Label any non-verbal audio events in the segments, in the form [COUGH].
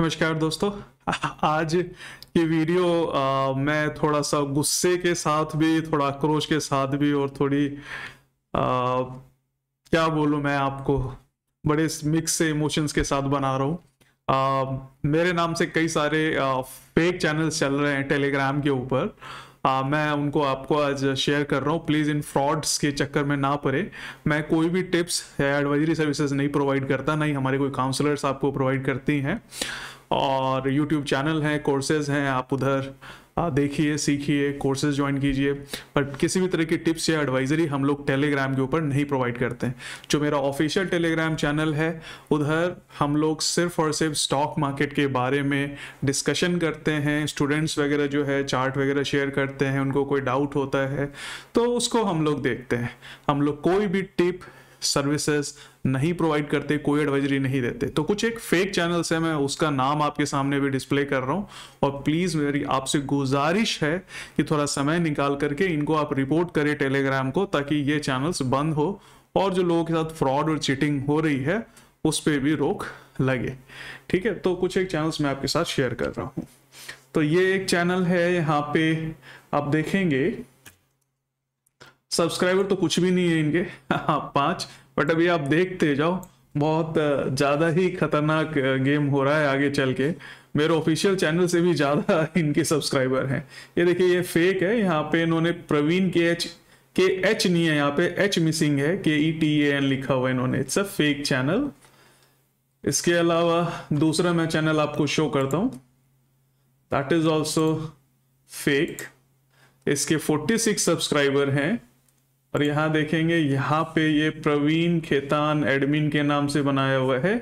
नमस्कार दोस्तों आज की वीडियो आ, मैं थोड़ा सा गुस्से के साथ भी थोड़ा आक्रोश के साथ भी और थोड़ी आ, क्या बोलूँ मैं आपको बड़े मिक्स से इमोशंस के साथ बना रहा हूँ मेरे नाम से कई सारे आ, फेक चैनल्स चल रहे हैं टेलीग्राम के ऊपर आ, मैं उनको आपको आज शेयर कर रहा हूँ प्लीज़ इन फ्रॉड्स के चक्कर में ना पड़े मैं कोई भी टिप्स या एडवाइजरी सर्विसेज नहीं प्रोवाइड करता नहीं हमारे कोई काउंसलर्स आपको प्रोवाइड करती हैं और यूट्यूब चैनल हैं कोर्सेज हैं आप उधर हाँ, देखिए सीखिए कोर्सेज ज्वाइन कीजिए बट किसी भी तरह की टिप्स या एडवाइजरी हम लोग टेलीग्राम के ऊपर नहीं प्रोवाइड करते हैं जो मेरा ऑफिशियल टेलीग्राम चैनल है उधर हम लोग सिर्फ और सिर्फ स्टॉक मार्केट के बारे में डिस्कशन करते हैं स्टूडेंट्स वगैरह जो है चार्ट वगैरह शेयर करते हैं उनको कोई डाउट होता है तो उसको हम लोग देखते हैं हम लोग कोई भी टिप सर्विसेज नहीं प्रोवाइड करते कोई एडवाइजरी नहीं देते तो कुछ एक फेक चैनल्स है मैं उसका नाम आपके सामने भी डिस्प्ले कर रहा हूँ और प्लीज़ मेरी आपसे गुजारिश है कि थोड़ा समय निकाल करके इनको आप रिपोर्ट करें टेलीग्राम को ताकि ये चैनल्स बंद हो और जो लोगों के साथ फ्रॉड और चीटिंग हो रही है उस पर भी रोक लगे ठीक है तो कुछ एक चैनल्स मैं आपके साथ शेयर कर रहा हूँ तो ये एक चैनल है यहाँ पे आप देखेंगे सब्सक्राइबर तो कुछ भी नहीं है इनके [LAUGHS] पांच बट अभी आप देखते जाओ बहुत ज़्यादा ही खतरनाक गेम हो रहा है आगे चल के मेरे ऑफिशियल चैनल से भी ज़्यादा [LAUGHS] इनके सब्सक्राइबर हैं ये देखिए ये फेक है यहाँ पे इन्होंने प्रवीण के एच के एच नहीं है यहाँ पे एच मिसिंग है के ई टी ए एन लिखा हुआ है इन्होंने इट्स अ फेक चैनल इसके अलावा दूसरा मैं चैनल आपको शो करता हूँ दैट इज ऑल्सो फेक इसके 46 सब्सक्राइबर हैं और यहाँ देखेंगे यहाँ पे ये प्रवीण खेतान एडमिन के नाम से बनाया हुआ है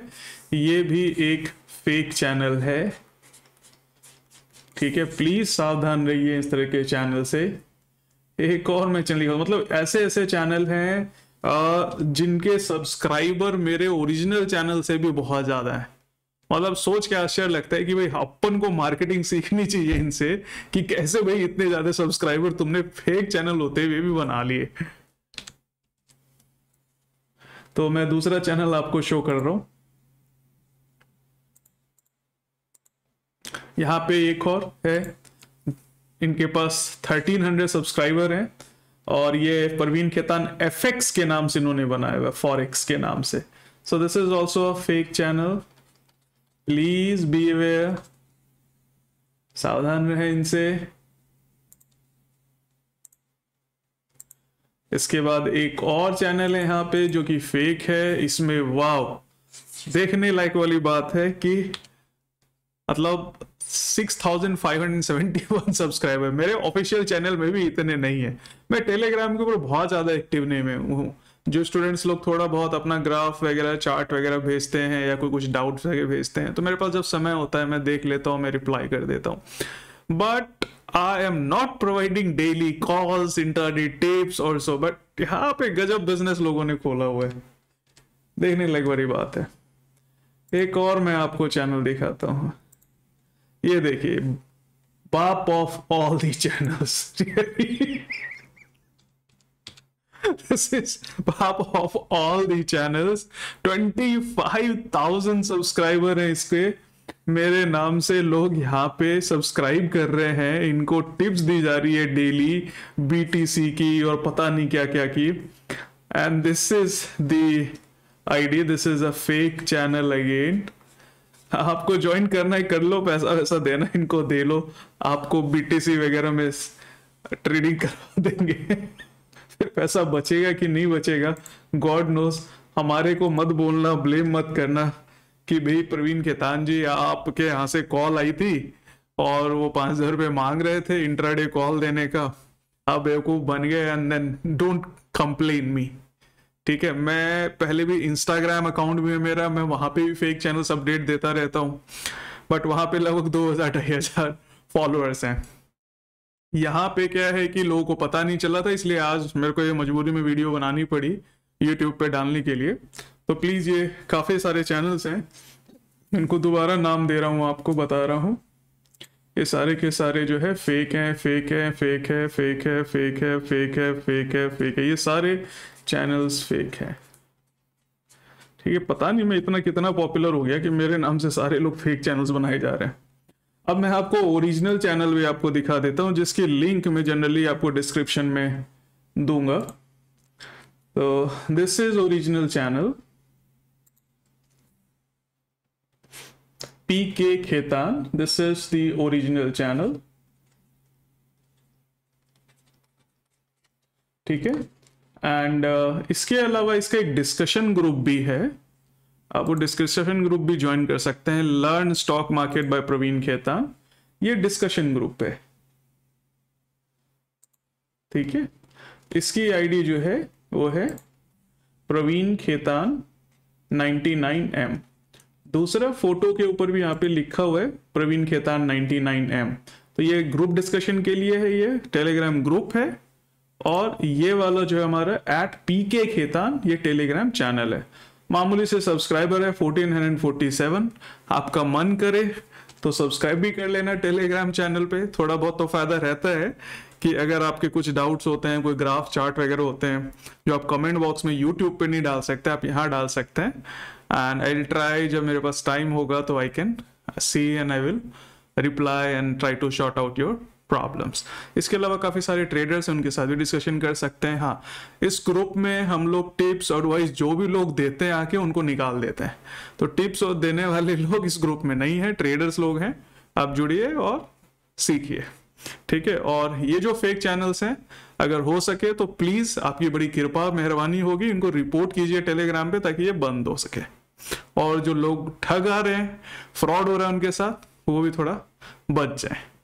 ये भी एक फेक चैनल है ठीक है प्लीज सावधान रहिए इस तरह के चैनल से एक और मैं चैनल मतलब ऐसे ऐसे चैनल हैं जिनके सब्सक्राइबर मेरे ओरिजिनल चैनल से भी बहुत ज्यादा है मतलब सोच के आश्चर्य लगता है कि भाई अपन को मार्केटिंग सीखनी चाहिए इनसे कि कैसे भाई इतने ज्यादा सब्सक्राइबर तुमने फेक चैनल होते हुए भी बना लिए तो मैं दूसरा चैनल आपको शो कर रहा हूं यहां पे एक और है इनके पास 1300 सब्सक्राइबर हैं और ये परवीन खेतान एफ के नाम से इन्होंने बनाया हुआ फॉरेक्स के नाम से so this is also a fake channel please be aware सावधान रहे इनसे इसके बाद एक और चैनल है यहाँ पे जो कि फेक है इसमें वाव देखने लायक वाली बात है कि मतलब 6571 सब्सक्राइबर [LAUGHS] मेरे ऑफिशियल चैनल में भी इतने नहीं है मैं टेलीग्राम के ऊपर बहुत ज़्यादा एक्टिव नहीं में हूँ जो स्टूडेंट्स लोग थोड़ा बहुत अपना ग्राफ वगैरह चार्ट वगैरह भेजते हैं या कोई कुछ डाउट वगैरह भेजते हैं तो मेरे पास जब समय होता है मैं देख लेता हूँ मैं रिप्लाई कर देता हूँ but I am not providing daily calls, internet tips और सो बट यहाँ पे गजब बिजनेस लोगों ने खोला हुआ है देखने लग बड़ी बात है एक और मैं आपको चैनल दिखाता हूं ये देखिए बाप of all the channels this is pop of all the channels thousand subscriber है इसके मेरे नाम से लोग यहाँ पे सब्सक्राइब कर रहे हैं इनको टिप्स दी जा रही है डेली बीटीसी की और पता नहीं क्या क्या की and this is the ID this is a fake channel again आपको ज्वाइन करना है कर लो पैसा वैसा देना इनको दे लो आपको बीटीसी वगैरह में ट्रेडिंग [LAUGHS] करवा देंगे फिर पैसा बचेगा कि नहीं बचेगा गॉड नोस हमारे को मत बोलना ब्लेम मत करना कि भाई प्रवीण खेतान जी आपके यहाँ से कॉल आई थी और वो पाँच हजार रुपये मांग रहे थे इंट्राडे कॉल देने का अब बेवकूफ़ बन गए and then don't complain me ठीक है मैं पहले भी इंस्टाग्राम अकाउंट भी है मेरा मैं वहाँ पे भी फेक चैनल्स अपडेट देता रहता हूँ बट वहाँ पे लगभग दो हज़ार ढाई हज़ार फॉलोअर्स हैं यहाँ पे क्या है कि लोगों को पता नहीं चला था इसलिए आज मेरे को ये मजबूरी में वीडियो बनानी पड़ी यूट्यूब पे डालने के लिए तो प्लीज़ ये काफ़ी सारे चैनल्स हैं इनको दोबारा नाम दे रहा हूँ आपको बता रहा हूँ ये सारे के सारे जो है फेक हैं फेक है फेक है फेक है फेक है फेक है फेक है फेक है ये सारे चैनल्स फेक हैं ठीक है पता नहीं मैं इतना कितना पॉपुलर हो गया कि मेरे नाम से सारे लोग फेक चैनल्स बनाए जा रहे हैं अब मैं आपको ओरिजिनल चैनल भी आपको दिखा देता हूँ जिसकी लिंक मैं जनरली आपको डिस्क्रिप्शन में दूंगा तो this is original channel PK Khetan. This is the original channel. ठीक है एंड uh, इसके अलावा इसका एक डिस्कशन ग्रुप भी है आप वो डिस्कशन ग्रुप भी ज्वाइन कर सकते हैं learn stock market by Praveen Khetan ये डिस्कशन ग्रुप है ठीक है इसकी आईडी जो है वो है प्रवीण खेतान नाइन एम दूसरा फोटो के ऊपर भी यहाँ पे लिखा हुआ है प्रवीण खेतान 99M तो ये ग्रुप डिस्कशन के लिए है ये टेलीग्राम ग्रुप है और ये वाला जो है हमारा एट पी के खेतान ये टेलीग्राम चैनल है मामूली से सब्सक्राइबर है 1447 आपका मन करे तो सब्सक्राइब भी कर लेना टेलीग्राम चैनल पे थोड़ा बहुत तो फायदा रहता है कि अगर आपके कुछ डाउट्स होते हैं कोई ग्राफ चार्ट वगैरह होते हैं जो आप कमेंट बॉक्स में यूट्यूब पे नहीं डाल सकते आप यहाँ डाल सकते हैं एंड आई ट्राई जब मेरे पास टाइम होगा तो I can see and I will reply and try to sort out your problems इसके अलावा काफ़ी सारे ट्रेडर्स हैं उनके साथ भी डिस्कशन कर सकते हैं हाँ इस ग्रुप में हम लोग टिप्स और वाइज जो भी लोग देते हैं आके उनको निकाल देते हैं तो टिप्स और देने वाले लोग इस ग्रुप में नहीं है ट्रेडर्स लोग हैं आप जुड़िए और सीखिए ठीक है और ये जो फेक चैनल्स हैं अगर हो सके तो प्लीज आपकी बड़ी कृपा मेहरबानी होगी इनको रिपोर्ट कीजिए टेलीग्राम पे ताकि ये बंद हो सके और जो लोग ठग आ रहे हैं फ्रॉड हो रहा है उनके साथ वो भी थोड़ा बच जाए